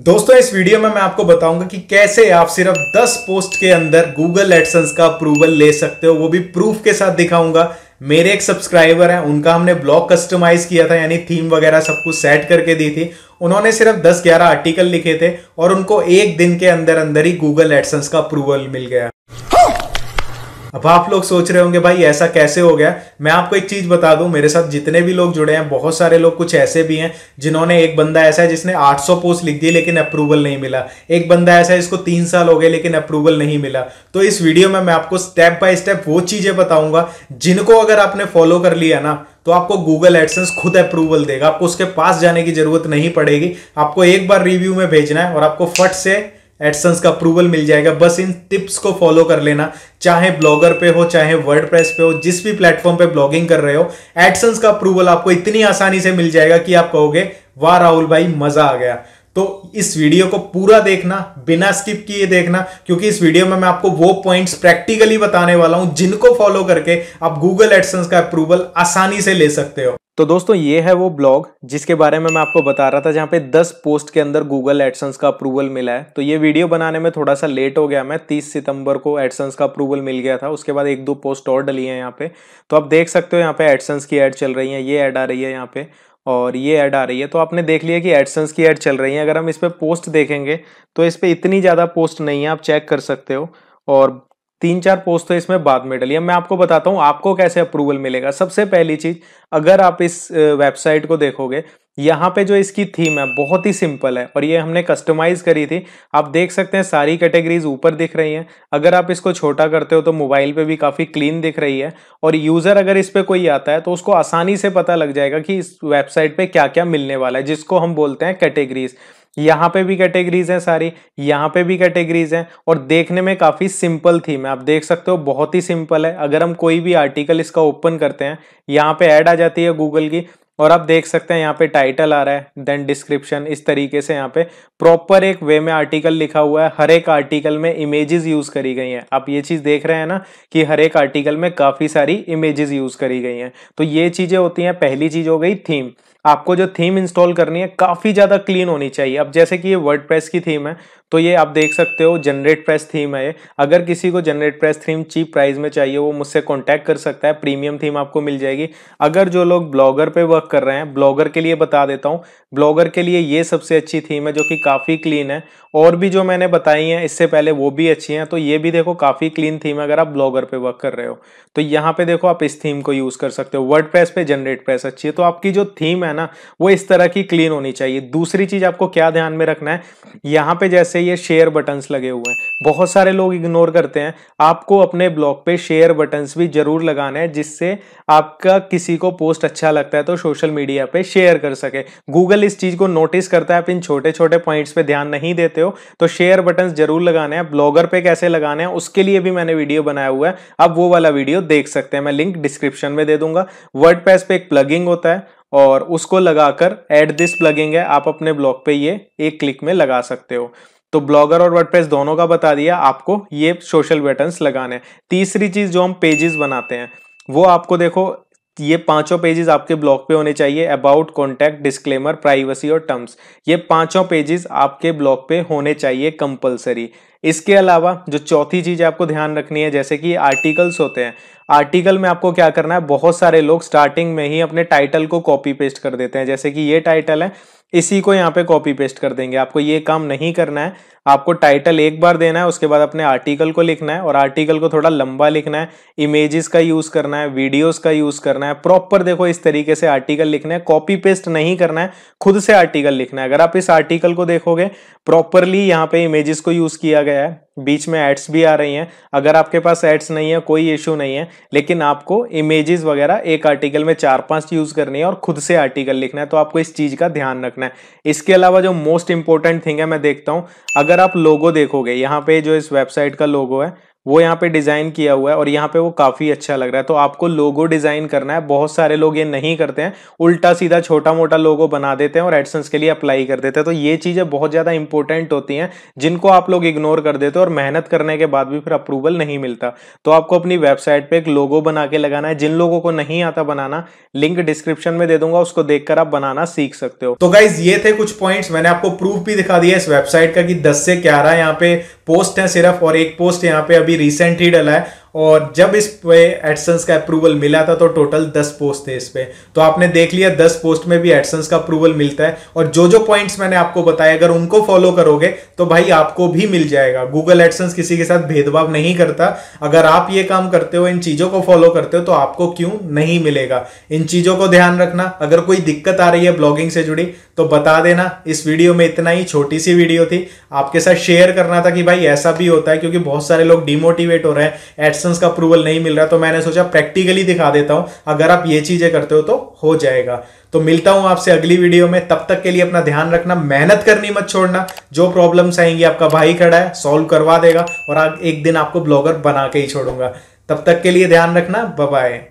दोस्तों इस वीडियो में मैं आपको बताऊंगा कि कैसे आप सिर्फ 10 पोस्ट के अंदर गूगल एडसन्स का अप्रूवल ले सकते हो वो भी प्रूफ के साथ दिखाऊंगा मेरे एक सब्सक्राइबर हैं उनका हमने ब्लॉग कस्टमाइज किया था यानी थीम वगैरह सब कुछ सेट करके दी थी उन्होंने सिर्फ 10-11 आर्टिकल लिखे थे और उनको एक दिन के अंदर अंदर ही गूगल एडसेंस का अप्रूवल मिल गया अब आप लोग सोच रहे होंगे भाई ऐसा कैसे हो गया मैं आपको एक चीज बता दूं मेरे साथ जितने भी लोग जुड़े हैं बहुत सारे लोग कुछ ऐसे भी हैं जिन्होंने एक बंदा ऐसा है जिसने 800 पोस्ट लिख दी लेकिन अप्रूवल नहीं मिला एक बंदा ऐसा है जिसको तीन साल हो गए लेकिन अप्रूवल नहीं मिला तो इस वीडियो में मैं आपको स्टेप बाय स्टेप वो चीजें बताऊंगा जिनको अगर आपने फॉलो कर लिया ना तो आपको गूगल एडसेंस खुद अप्रूवल देगा आपको उसके पास जाने की जरूरत नहीं पड़ेगी आपको एक बार रिव्यू में भेजना है और आपको फट से एडसन्स का अप्रूवल मिल जाएगा बस इन टिप्स को फॉलो कर लेना चाहे ब्लॉगर पे हो चाहे वर्ड पे हो जिस भी प्लेटफॉर्म पे ब्लॉगिंग कर रहे हो एडसन्स का अप्रूवल आपको इतनी आसानी से मिल जाएगा कि आप कहोगे वाह राहुल भाई मजा आ गया तो इस वीडियो को पूरा देखना बिना स्किप किए देखना क्योंकि इस वीडियो में मैं आपको वो पॉइंट्स प्रैक्टिकली बताने वाला हूं जिनको फॉलो करके आप गूगल एडसन्स का अप्रूवल आसानी से ले सकते हो तो दोस्तों ये है वो ब्लॉग जिसके बारे में मैं आपको बता रहा था जहाँ पे 10 पोस्ट के अंदर गूगल एडसन्स का अप्रूवल मिला है तो ये वीडियो बनाने में थोड़ा सा लेट हो गया मैं 30 सितंबर को एडसन्स का अप्रूवल मिल गया था उसके बाद एक दो पोस्ट और डली है यहाँ पे तो आप देख सकते हो यहाँ पे एडसन्स की एड चल रही है ये ऐड आ रही है यहाँ पे और ये ऐड आ रही है तो आपने देख लिया कि एडसन्स की एड चल रही है अगर हम इस पर पोस्ट देखेंगे तो इस पर इतनी ज़्यादा पोस्ट नहीं है आप चेक कर सकते हो और तीन चार पोस्ट तो इसमें बाद में डली मैं आपको बताता हूँ आपको कैसे अप्रूवल मिलेगा सबसे पहली चीज अगर आप इस वेबसाइट को देखोगे यहाँ पे जो इसकी थीम है बहुत ही सिंपल है और ये हमने कस्टमाइज करी थी आप देख सकते हैं सारी कैटेगरीज ऊपर दिख रही हैं अगर आप इसको छोटा करते हो तो मोबाइल पे भी काफ़ी क्लीन दिख रही है और यूज़र अगर इस पर कोई आता है तो उसको आसानी से पता लग जाएगा कि इस वेबसाइट पर क्या क्या मिलने वाला है जिसको हम बोलते हैं कैटेगरीज़ यहाँ पे भी कैटेगरीज हैं सारी यहाँ पे भी कैटेगरीज हैं और देखने में काफ़ी सिंपल थीम है आप देख सकते हो बहुत ही सिंपल है अगर हम कोई भी आर्टिकल इसका ओपन करते हैं यहाँ पे ऐड आ जाती है गूगल की और आप देख सकते हैं यहाँ पे टाइटल आ रहा है देन डिस्क्रिप्शन इस तरीके से यहाँ पे प्रॉपर एक वे में आर्टिकल लिखा हुआ है हर एक आर्टिकल में इमेजेस यूज करी गई हैं आप ये चीज़ देख रहे हैं ना कि हर एक आर्टिकल में काफ़ी सारी इमेजेस यूज करी गई हैं तो ये चीज़ें होती हैं पहली चीज़ हो गई थीम आपको जो थीम इंस्टॉल करनी है काफ़ी ज़्यादा क्लीन होनी चाहिए अब जैसे कि ये वर्ड की थीम है तो ये आप देख सकते हो जनरेट प्रेस थीम है ये अगर किसी को GeneratePress theme cheap price में चाहिए वो मुझसे कांटेक्ट कर सकता है प्रीमियम थीम आपको मिल जाएगी अगर जो लोग ब्लॉगर पे वर्क कर रहे हैं ब्लॉगर के लिए बता देता हूँ ब्लॉगर के लिए ये सबसे अच्छी थीम है जो कि काफ़ी क्लीन है और भी जो मैंने बताई हैं इससे पहले वो भी अच्छी हैं तो ये भी देखो काफ़ी क्लीन थीम है अगर आप ब्लॉगर पे वर्क कर रहे हो तो यहाँ पे देखो आप इस थीम को यूज़ कर सकते हो वर्ड प्रेस पे जनरेट प्रेस अच्छी है तो आपकी जो थीम है है ना वो इस तरह की क्लीन होनी चाहिए दूसरी चीज आपको क्या ध्यान में रखना है यहाँ पे जैसे ये शेयर बटन्स लगे हुए हैं बहुत सारे लोग इग्नोर करते हैं आपको अपने ब्लॉग पे शेयर बटन्स भी जरूर लगाना है जिससे आपका किसी को पोस्ट अच्छा लगता है तो सोशल मीडिया पे शेयर कर सके गूगल इस चीज को नोटिस करता है आप इन छोटे छोटे पॉइंट्स पे ध्यान नहीं देते हो तो शेयर बटन्स जरूर लगाने हैं ब्लॉगर पे कैसे लगाने हैं उसके लिए भी मैंने वीडियो बनाया हुआ है आप वो वाला वीडियो देख सकते हैं मैं लिंक डिस्क्रिप्शन में दे दूंगा वर्ड पे एक प्लगिंग होता है और उसको लगाकर एड दिस प्लगिंग है आप अपने ब्लॉग पे ये एक क्लिक में लगा सकते हो तो ब्लॉगर और वर्डप्रेस दोनों का बता दिया आपको ये सोशल बटन्स लगाने तीसरी चीज़ जो हम पेजेस बनाते हैं वो आपको देखो ये पांचों पेजेस आपके ब्लॉग पे होने चाहिए अबाउट कॉन्टैक्ट डिस्क्लेमर प्राइवेसी और टर्म्स ये पांचों पेजेस आपके ब्लॉग पे होने चाहिए कंपलसरी इसके अलावा जो चौथी चीज़ आपको ध्यान रखनी है जैसे कि आर्टिकल्स होते हैं आर्टिकल में आपको क्या करना है बहुत सारे लोग स्टार्टिंग में ही अपने टाइटल को कॉपी पेस्ट कर देते हैं जैसे कि ये टाइटल है इसी को यहाँ पे कॉपी पेस्ट कर देंगे आपको ये काम नहीं करना है आपको टाइटल एक बार देना है उसके बाद अपने आर्टिकल को लिखना है और आर्टिकल को थोड़ा लंबा लिखना है इमेजेस का यूज़ करना है वीडियोस का यूज़ करना है प्रॉपर देखो इस तरीके से आर्टिकल लिखना है कॉपी पेस्ट नहीं करना है खुद से आर्टिकल लिखना है अगर आप इस आर्टिकल को देखोगे प्रॉपरली यहाँ पे इमेजेस को यूज़ किया गया है बीच में एड्स भी आ रही हैं अगर आपके पास एड्स नहीं है कोई इशू नहीं है लेकिन आपको इमेजेस वगैरह एक आर्टिकल में चार पांच यूज़ करनी है और खुद से आर्टिकल लिखना है तो आपको इस चीज़ का ध्यान रखना रखना है इसके अलावा जो मोस्ट इंपॉर्टेंट थिंग है मैं देखता हूँ अगर आप लोगो देखोगे यहाँ पे जो इस वेबसाइट का लोगो है वो यहाँ पे डिज़ाइन किया हुआ है और यहाँ पे वो काफ़ी अच्छा लग रहा है तो आपको लोगो डिज़ाइन करना है बहुत सारे लोग ये नहीं करते हैं उल्टा सीधा छोटा मोटा लोगो बना देते हैं और एडसन्स के लिए अप्लाई कर देते हैं तो ये चीज़ें बहुत ज़्यादा इंपॉर्टेंट होती हैं जिनको आप लोग इग्नोर कर देते हो और मेहनत करने के बाद भी फिर अप्रूवल नहीं मिलता तो आपको अपनी वेबसाइट पर एक लोगो बना के लगाना है जिन लोगों को नहीं आता बनाना लिंक डिस्क्रिप्शन में दे दूंगा उसको देखकर आप बनाना सीख सकते हो तो गाइज ये थे कुछ पॉइंट मैंने आपको प्रूफ भी दिखा दिया इस वेबसाइट का कि दस से ग्यारह यहाँ पे पोस्ट है सिर्फ और एक पोस्ट यहाँ पे अभी अभी रिसेंट ही डला है और जब इस पे एडसन्स का अप्रूवल मिला था तो टोटल दस पोस्ट थे इस पे तो आपने देख लिया दस पोस्ट में भी एडसन्स का अप्रूवल मिलता है और जो जो पॉइंट्स मैंने आपको बताया अगर उनको फॉलो करोगे तो भाई आपको भी मिल जाएगा गूगल एडसन्स किसी के साथ भेदभाव नहीं करता अगर आप ये काम करते हो इन चीज़ों को फॉलो करते हो तो आपको क्यों नहीं मिलेगा इन चीज़ों को ध्यान रखना अगर कोई दिक्कत आ रही है ब्लॉगिंग से जुड़ी तो बता देना इस वीडियो में इतना ही छोटी सी वीडियो थी आपके साथ शेयर करना था कि भाई ऐसा भी होता है क्योंकि बहुत सारे लोग डिमोटिवेट हो रहे हैं एडसेंस लाइसेंस का अप्रूवल नहीं मिल रहा तो मैंने सोचा प्रैक्टिकली दिखा देता हूं अगर आप ये चीज़ें करते हो तो हो जाएगा तो मिलता हूं आपसे अगली वीडियो में तब तक के लिए अपना ध्यान रखना मेहनत करनी मत छोड़ना जो प्रॉब्लम्स आएंगी आपका भाई खड़ा है सॉल्व करवा देगा और एक दिन आपको ब्लॉगर बना के ही छोड़ूंगा तब तक के लिए ध्यान रखना बाय